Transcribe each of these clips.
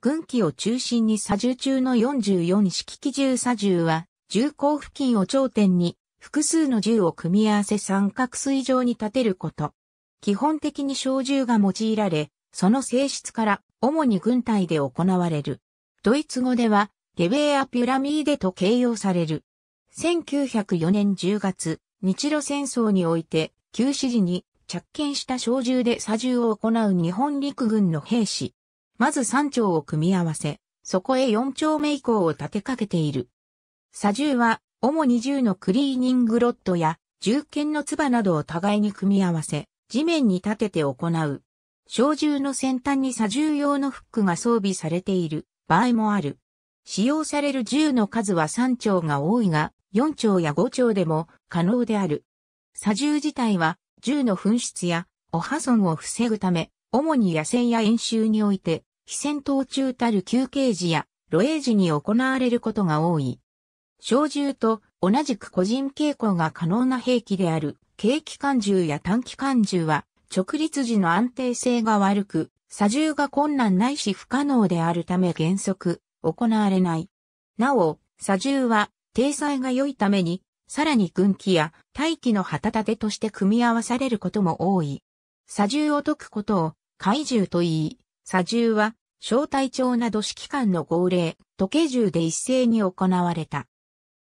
軍機を中心に左重中の44式機銃左重は、銃口付近を頂点に複数の銃を組み合わせ三角錐状に立てること。基本的に小銃が用いられ、その性質から主に軍隊で行われる。ドイツ語ではゲベーア・ピュラミーデと形容される。1904年10月、日露戦争において、旧指示に着剣した小銃で左銃を行う日本陸軍の兵士、まず三丁を組み合わせ、そこへ四丁目以降を立てかけている。砂銃は、主に銃のクリーニングロットや、銃剣の唾などを互いに組み合わせ、地面に立てて行う。小銃の先端に砂銃用のフックが装備されている場合もある。使用される銃の数は三丁が多いが、四丁や五丁でも可能である。砂銃自体は銃の紛失やお破損を防ぐため、主に野戦や演習において非戦闘中たる休憩時や露営時に行われることが多い。小銃と同じく個人傾向が可能な兵器である軽機関銃や短機関銃は直立時の安定性が悪く、左銃が困難ないし不可能であるため原則行われない。なお、左銃は定裁が良いために、さらに軍機や大機の旗立てとして組み合わされることも多い。左銃を解くことを怪獣と言い、左銃は、小隊長など指揮官の号令、時計銃で一斉に行われた。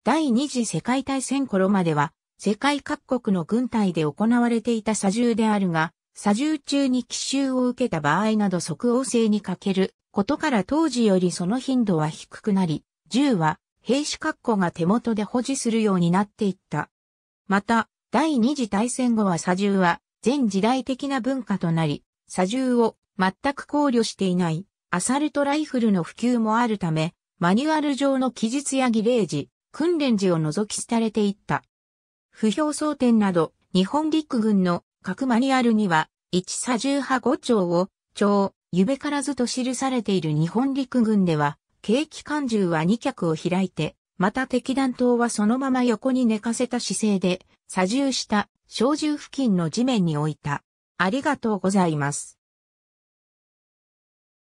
第二次世界大戦頃までは、世界各国の軍隊で行われていた左銃であるが、左銃中に奇襲を受けた場合など即応性に欠けることから当時よりその頻度は低くなり、銃は兵士括弧が手元で保持するようになっていった。また、第二次大戦後は左銃は全時代的な文化となり、左銃を全く考慮していないアサルトライフルの普及もあるため、マニュアル上の記述や儀礼時、訓練時を除き廃れていった。不評争点など、日本陸軍の各マニュアルには、一左重派五丁を、長、べからずと記されている日本陸軍では、軽機関銃は2脚を開いて、また敵弾頭はそのまま横に寝かせた姿勢で、左重した小銃付近の地面に置いた。ありがとうございます。